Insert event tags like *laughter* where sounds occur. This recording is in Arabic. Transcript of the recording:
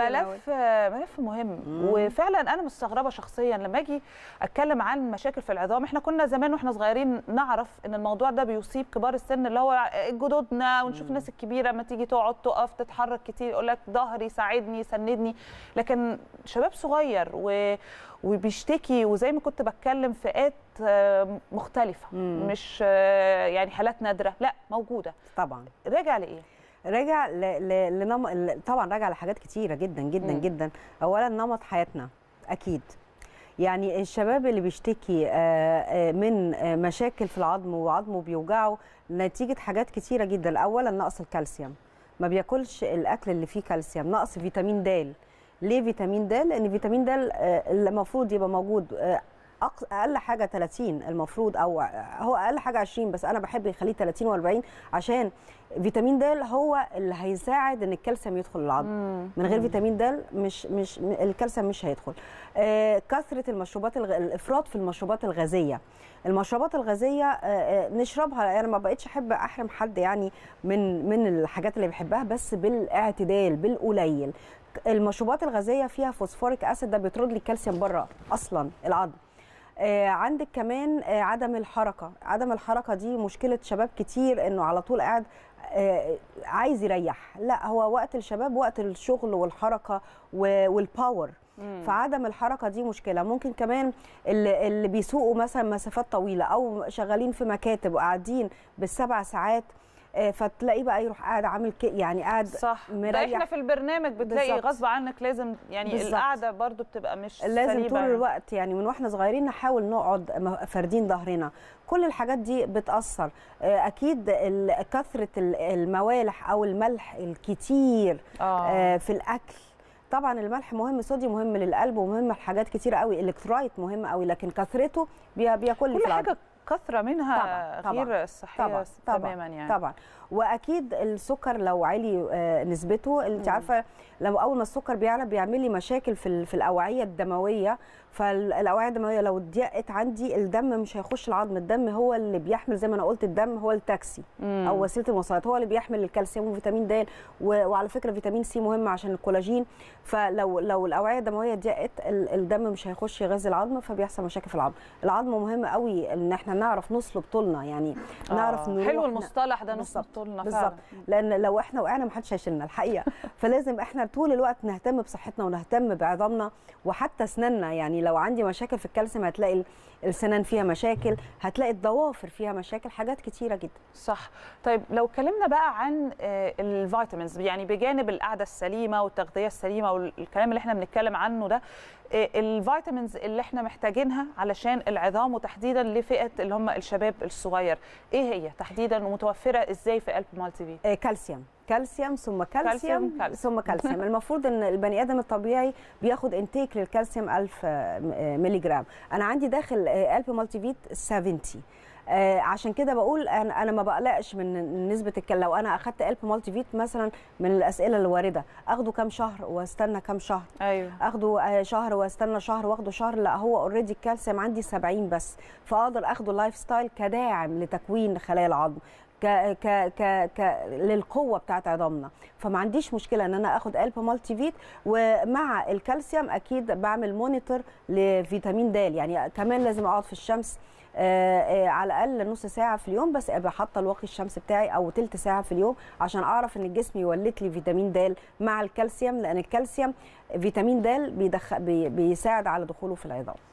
ملف ملف مهم وفعلا انا مستغربه شخصيا لما اجي اتكلم عن مشاكل في العظام احنا كنا زمان واحنا صغيرين نعرف ان الموضوع ده بيصيب كبار السن اللي هو جدودنا ونشوف الناس الكبيره ما تيجي تقعد تقف تتحرك كتير يقول لك ظهري ساعدني سندني لكن شباب صغير و... وبيشتكي وزي ما كنت بتكلم فئات مختلفه مم. مش آه، يعني حالات نادره لا موجوده طبعا راجع لايه راجع لنم... طبعا راجع لحاجات كتيره جدا جدا م. جدا اولا نمط حياتنا اكيد يعني الشباب اللي بيشتكي آه، آه، من مشاكل في العظم وعظمه بيوجعه نتيجه حاجات كتيره جدا اولا نقص الكالسيوم ما بياكلش الاكل اللي فيه كالسيوم نقص فيتامين د ليه فيتامين د لان فيتامين د آه، المفروض يبقى موجود اقل حاجه 30 المفروض او هو اقل حاجه 20 بس انا بحب يخليه 30 و40 عشان فيتامين د هو اللي هيساعد ان الكالسيوم يدخل العظم من غير فيتامين د مش مش الكالسيوم مش هيدخل آه كثره المشروبات الغ... الافراط في المشروبات الغازيه المشروبات الغازيه آه, آه، نشربها انا ما بقتش احب احرم حد يعني من من الحاجات اللي بيحبها بس بالاعتدال بالقليل المشروبات الغازيه فيها فوسفوريك اسيد ده بيطرد لي الكالسيوم بره اصلا العظم آه، عندك كمان آه، عدم الحركه عدم الحركه دي مشكله شباب كتير انه على طول قاعد آه، عايز يريح لا هو وقت الشباب وقت الشغل والحركه والباور فعدم الحركه دي مشكله ممكن كمان اللي, اللي بيسوقوا مثلا مسافات طويله او شغالين في مكاتب وقاعدين بالسبع ساعات آه، فتلاقيه بقى يروح قاعد عامل يعني قاعد صح مريح ده احنا في البرنامج بتلاقي غصب عنك لازم يعني بالزبط. القعده برده بتبقى مش لازم طول يعني. الوقت يعني من واحنا صغيرين نحاول نقعد فاردين ظهرنا كل الحاجات دي بتاثر آه، اكيد كثره الموالح او الملح الكتير آه. آه. في الاكل طبعا الملح مهم صوديوم مهم للقلب ومهم لحاجات كتير قوي الكترايت مهم قوي لكن كثرته بياكل كل حاجه كثره منها طبعًا غير طبعًا صحيه طبعًا تماما يعني طبعا واكيد السكر لو علي آه، نسبته انت عارفه لو اول ما السكر بيعلى بيعمل لي مشاكل في في الاوعيه الدمويه فالاوعيه الدمويه لو ضيقت عندي الدم مش هيخش العظم الدم هو اللي بيحمل زي ما انا قلت الدم هو التاكسي مم. او وسيله المواصلات هو اللي بيحمل الكالسيوم وفيتامين د وعلى فكره فيتامين سي مهم عشان الكولاجين فلو لو الاوعيه الدمويه ضيقت الدم مش هيخش يغذي العظم فبيحصل مشاكل في العظم العظم مهم قوي ان احنا نعرف نصلب طولنا يعني نعرف آه. حلو المصطلح ده نصلب طولنا بالظبط لان لو احنا وقعنا محدش هيشيلنا الحقيقه *laughs* فلازم احنا طول الوقت نهتم بصحتنا ونهتم بعظامنا وحتى اسناننا يعني لو عندي مشاكل في الكالسيوم هتلاقي السنان فيها مشاكل هتلاقي الضوافر فيها مشاكل حاجات كتيره جدا صح طيب لو اتكلمنا بقى عن آه، الفيتامينز يعني بجانب القعده السليمه والتغذيه السليمه والكلام اللي احنا بنتكلم عنه ده آه، الفيتامينز اللي احنا محتاجينها علشان العظام وتحديدا لفئه اللي هم الشباب الصغير ايه هي تحديدا ومتوفره ازاي في قلب مالتي بي آه، كالسيوم كالسيوم ثم كالسيوم, ثم كالسيوم المفروض ان البني ادم الطبيعي بياخد انتيك للكالسيوم 1000 آه، مللي جرام انا عندي داخل قلب آه، مالتي فيت 70 آه، عشان كده بقول انا انا ما بقلقش من نسبه الكل لو انا اخدت قلب مالتي فيت مثلا من الاسئله اللي وارده اخده كام شهر واستنى كام شهر ايوه اخده شهر واستنى شهر واخده شهر لا هو اوريدي الكالسيوم عندي 70 بس فاقدر اخده لايف ستايل كداعم لتكوين خلايا العظم ك ك ك ك للقوه بتاعت عظامنا فما عنديش مشكله ان انا اخد الب مالتي فيت ومع الكالسيوم اكيد بعمل مونيتور لفيتامين د يعني كمان لازم اقعد في الشمس آه آه على الاقل نص ساعه في اليوم بس ابقى حاطه الواقي الشمس بتاعي او تلت ساعه في اليوم عشان اعرف ان الجسم يولد لي فيتامين د مع الكالسيوم لان الكالسيوم فيتامين د بيدخل بيساعد على دخوله في العظام